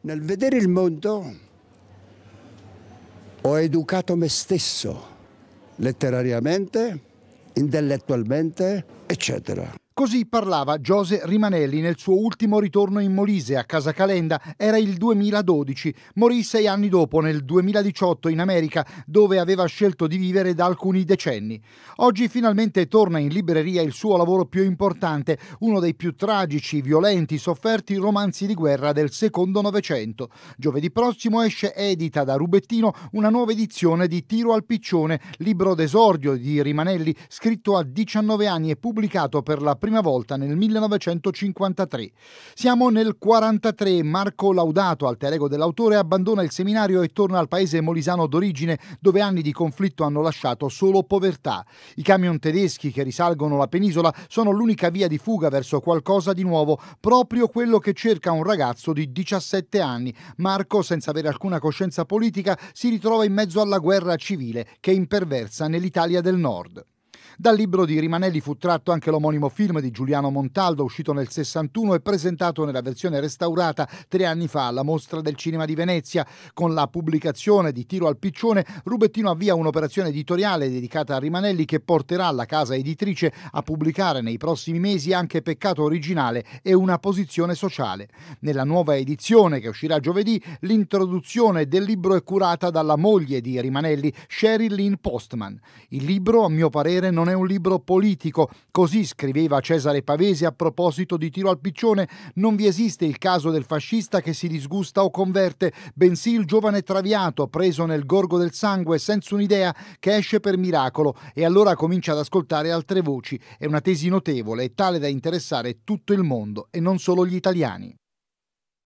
Nel vedere il mondo ho educato me stesso, letterariamente, intellettualmente, eccetera. Così parlava Giose Rimanelli nel suo ultimo ritorno in Molise a Casa Calenda, era il 2012, morì sei anni dopo nel 2018 in America dove aveva scelto di vivere da alcuni decenni. Oggi finalmente torna in libreria il suo lavoro più importante, uno dei più tragici, violenti, sofferti romanzi di guerra del secondo Novecento. Giovedì prossimo esce edita da Rubettino una nuova edizione di Tiro al Piccione, libro d'esordio di Rimanelli, scritto a 19 anni e pubblicato per la prima prima volta nel 1953. Siamo nel 43, Marco Laudato, alter ego dell'autore, abbandona il seminario e torna al paese molisano d'origine dove anni di conflitto hanno lasciato solo povertà. I camion tedeschi che risalgono la penisola sono l'unica via di fuga verso qualcosa di nuovo, proprio quello che cerca un ragazzo di 17 anni. Marco, senza avere alcuna coscienza politica, si ritrova in mezzo alla guerra civile che imperversa nell'Italia del Nord. Dal libro di Rimanelli fu tratto anche l'omonimo film di Giuliano Montaldo, uscito nel 61 e presentato nella versione restaurata tre anni fa alla Mostra del Cinema di Venezia. Con la pubblicazione di Tiro al Piccione, Rubettino avvia un'operazione editoriale dedicata a Rimanelli che porterà la casa editrice a pubblicare nei prossimi mesi anche Peccato originale e una posizione sociale. Nella nuova edizione che uscirà giovedì, l'introduzione del libro è curata dalla moglie di Rimanelli, Sherilyn Postman. Il libro, a mio parere, non non è un libro politico. Così scriveva Cesare Pavesi a proposito di tiro al piccione. Non vi esiste il caso del fascista che si disgusta o converte, bensì il giovane traviato preso nel gorgo del sangue senza un'idea che esce per miracolo e allora comincia ad ascoltare altre voci. È una tesi notevole e tale da interessare tutto il mondo e non solo gli italiani.